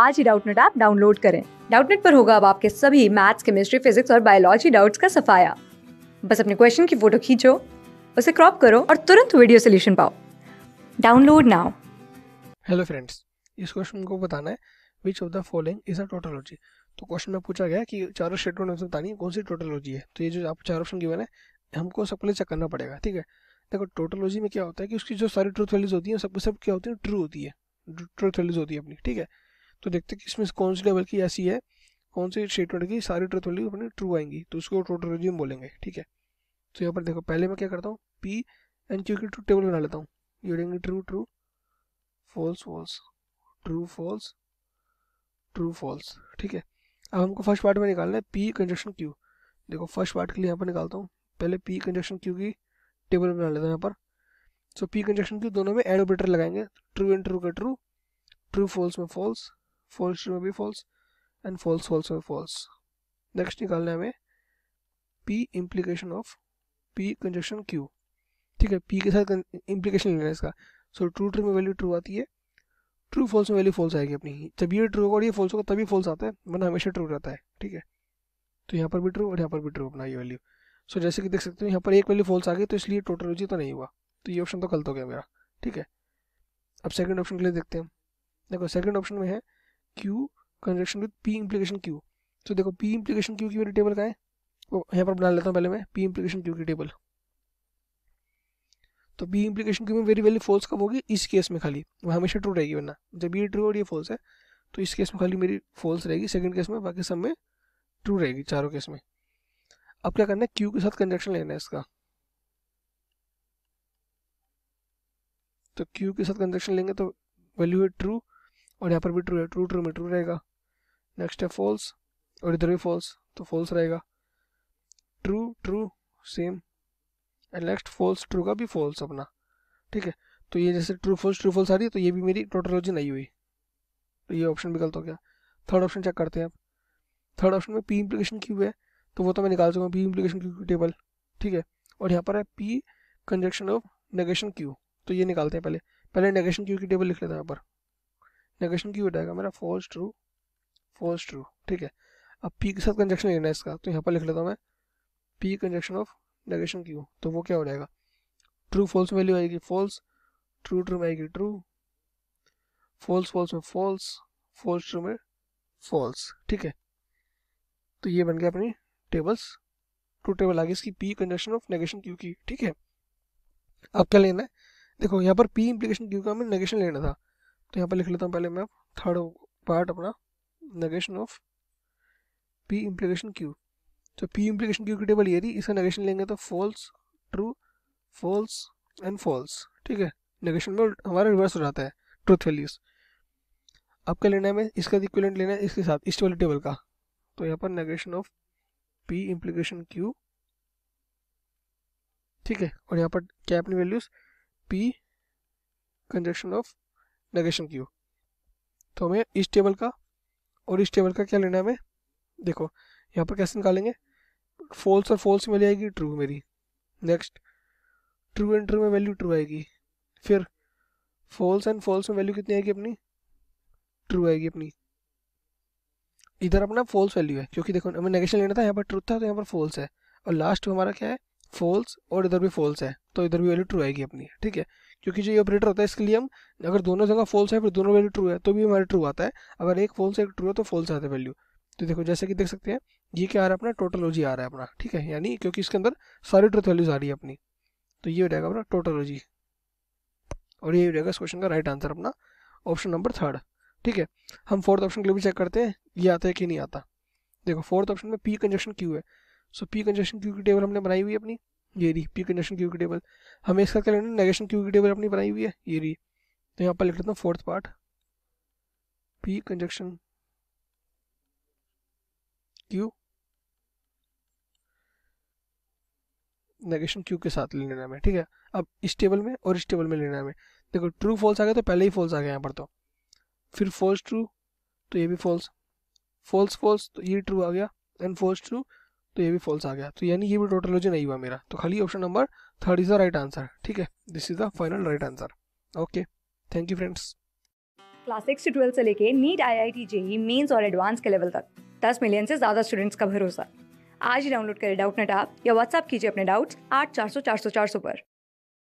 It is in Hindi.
आज ही डाउटनेट ऐप डाउनलोड करें डाउटनेट पर होगा अब आपके सभी मैथ्स केमिस्ट्री फिजिक्स और बायोलॉजी डाउट्स का सफाया बस अपने क्वेश्चन की फोटो खींचो उसे क्रॉप करो और तुरंत वीडियो सोल्यूशन पाओ डाउनलोड नाउ हेलो फ्रेंड्स इस क्वेश्चन को बताना है which of the following is a tautology तो क्वेश्चन में पूछा गया कि चारों स्टेटमेंट में बतानी है कौन सी टोटोलॉजी है तो ये जो आप चार ऑप्शन गिवन है हमको सब पहले चेक करना पड़ेगा ठीक है देखो टोटोलॉजी में क्या होता है कि उसकी जो सारी ट्रूथ वैल्यूज होती है सब सब क्या होती है ट्रू होती है ट्रूथ वैल्यूज होती है अपनी ठीक है तो देखते हैं कि इसमें कौन सी लेवल की ऐसी है कौन सी स्टेटमेंट की सारी ट्रुथ वाली अपनी ट्रू आएंगी तो उसको टोटल रिज्यूम बोलेंगे ठीक है तो यहाँ पर देखो पहले मैं क्या करता हूँ पी एंड क्यू की ट्रू टेबल बना लेता हूँ ये देंगे true true false false true false true false ठीक है अब हमको फर्स्ट पार्ट में निकालना है पी कंजक्शन क्यू देखो फर्स्ट पार्ट के लिए यहाँ पर निकालता हूँ पहले पी कंजक्शन क्यू की टेबल बना लेता हूँ यहाँ पर सो पी कंजक्शन क्यू दोनों में एड ऑपरेटर लगाएंगे ट्रू एंड ट्रू का ट्रू ट्रू फॉल्स में फॉल्स फॉल्स में भी फॉल्स एंड फॉल्स फॉल्स में फॉल्स नेक्स्ट निकालना है हमें P implication of P conjunction Q ठीक है पी के साथ इम्प्लीकेशन लेना है इसका सो ट्रू ट्रू में वैल्यू ट्रू आती है ट्रू फॉल्स में वैल्यू फॉल्स आएगी अपनी जब ये ट्रू होगा और ये फॉल्स होगा तभी फॉल्स आता है वन हमेशा ट्रू रहता है ठीक है तो यहाँ पर भी ट्रू और यहाँ पर भी ट्रू अपना ये वैल्यू सो so, जैसे कि देख सकते हो यहाँ पर एक वैल्यू फॉल्स आ गई तो इसलिए टोटल रोजी तो नहीं हुआ तो ये ऑप्शन तो गलत हो गया मेरा ठीक है अब सेकंड ऑप्शन के लिए देखते हैं देखो सेकंड ऑप्शन में है Q conjunction with P implication Q तो देखो पी इम्प्लीकेशन क्यू की मेरी टेबल का है वो यहाँ पर बना लेता हूँ पहले मैं पी इम्प्लीकेशन क्यू की टेबल तो बी इम्प्लीकेशन क्यू में वेरी वैल्यू फॉल्स कब होगी इस केस में खाली वो हमेशा ट्रू रहेगी वरना जब ये ट्रू और ये फॉल्स है तो इस केस में खाली मेरी फॉल्स रहेगी सेकेंड केस में बाकी सब में ट्रू रहेगी चारों केस में अब क्या करना है क्यू के साथ कंजक्शन लेना है इसका तो क्यू के साथ कंजक्शन लेंगे तो वैल्यू है ट्रू और यहाँ पर भी ट्रू है ट्रू ट्रू में ट्रू रहेगा नेक्स्ट है फॉल्स और इधर भी फॉल्स तो फॉल्स रहेगा true true same and next false true का भी फॉल्स अपना ठीक है तो ये जैसे ट्रू फॉल्स ट्रू फॉल्स आ रही है तो ये भी मेरी टोटोलॉजी नहीं हुई तो ये ऑप्शन भी गलत हो गया थर्ड ऑप्शन चेक करते हैं आप थर्ड ऑप्शन में पी इम्प्लीकेशन क्यू है तो वो तो मैं निकाल सकूँगा पी इम्प्लीकेशन क्यू की टेबल ठीक है और यहाँ पर है P conjunction of negation Q तो ये निकालते हैं पहले पहले नेगेशन क्यू की टेबल लिख लेते हैं यहाँ पर नेगेशन क्यों जाएगा मेरा फॉल्स ट्रू फॉल्स ट्रू ठीक है अब पी के साथ कंजक्शन लेना है इसका तो यहाँ पर लिख लेता हूँ मैं P conjunction of negation Q तो वो क्या हो जाएगा ट्रू फॉल्स वैल्यू आएगी फॉल्स ट्रू ट्रू में आएगी ट्रू फॉल्स फॉल्स में फॉल्स फॉल्स ट्रू में फॉल्स ठीक है तो ये बन गया अपनी टेबल्स टू टेबल आ गई इसकी P conjunction of negation Q की ठीक है अब क्या लेना है देखो यहाँ पर पी इम्प्लीकेशन क्यू का हमें नेगेशन लेना था तो यहाँ पर लिख लेता हूँ पहले मैं थर्ड पार्ट अपना negation of P implication Q तो पी इम्प्लीकेशन क्यू की टेबल ये रही इसका नगेशन लेंगे तो false true false and false ठीक है नेगेशन में हमारा रिवर्स हो जाता है ट्रूथ वैल्यूज अब क्या लेना है इसका इक्विलेंट लेना है इसके साथ इस वाले टेबल का तो यहाँ पर negation of P implication Q ठीक है और यहाँ पर क्या अपनी values P conjunction of negation Q तो हमें इस टेबल का और इस टेबल का क्या लेना है हमें देखो यहाँ पर कैसे निकालेंगे फॉल्स और फॉल्स में जाएगी आएगी ट्रू मेरी नेक्स्ट ट्रू एंड ट्रू में वैल्यू ट्रू आएगी फिर फॉल्स एंड फॉल्स में वैल्यू कितनी आएगी अपनी ट्रू आएगी अपनी इधर अपना फॉल्स वैल्यू है क्योंकि देखो हमें नेगेशन लेना था यहाँ पर ट्रू था तो यहाँ पर फॉल्स है और लास्ट में हमारा क्या है फॉल्स और इधर भी फॉल्स है तो इधर भी वैल्यू ट्रू आएगी अपनी ठीक है क्योंकि जो ये ऑपरेटर होता है इसके लिए हम अगर दोनों जगह फॉल्स है फिर दोनों वैल्यू ट्रू है तो भी हमारे ट्रू आता है अगर एक फॉल्स एक ट्रू है तो फॉल्स आता है वैल्यू तो देखो जैसे कि देख सकते हैं ये क्या आ रहा है अपना टोटोलॉजी आ रहा है अपना ठीक है यानी क्योंकि इसके अंदर सारी ट्रूथ वैल्यूज आ रही है अपनी तो ये हो जाएगा अपना टोटोलॉजी और ये हो जाएगा इस क्वेश्चन का राइट आंसर अपना ऑप्शन नंबर थर्ड ठीक है हम फोर्थ ऑप्शन के लिए भी चेक करते हैं ये आता है कि नहीं आता देखो फोर्थ ऑप्शन में पी कंजक्शन क्यू है सो पी कंजेशन क्यू की टेबल हमने बनाई हुई है अपनी ये रही पी कंजेशन क्यू की टेबल हमें इसका क्या लेना नेगेशन क्यू की टेबल अपनी बनाई हुई है ये रही तो यहाँ पर लिख लेता हूँ fourth part P conjunction Q negation Q के साथ ले लेना है ठीक है अब इस टेबल में और इस टेबल में लेना है देखो ट्रू फॉल्स आ गया तो पहले ही फॉल्स आ गया यहाँ पर तो फिर फॉल्स ट्रू तो ये भी फॉल्स फॉल्स फॉल्स तो ये ट्रू आ गया एंड फॉल्स ट्रू तो ये भी फॉल्स आ गया तो यानी ये भी टोटोलॉजी नहीं हुआ मेरा तो खाली option number third is the right answer ठीक है this is the final right answer okay thank you friends class six से ट्वेल्थ से लेके NEET I I T JEE Mains और एडवांस के लेवल तक दस मिलियन से ज्यादा स्टूडेंट्स का भरोसा आज ही डाउनलोड करें डाउट नेट आप या व्हाट्सअप कीजिए अपने डाउट्स आठ चार सौ चार सौ चार सौ पर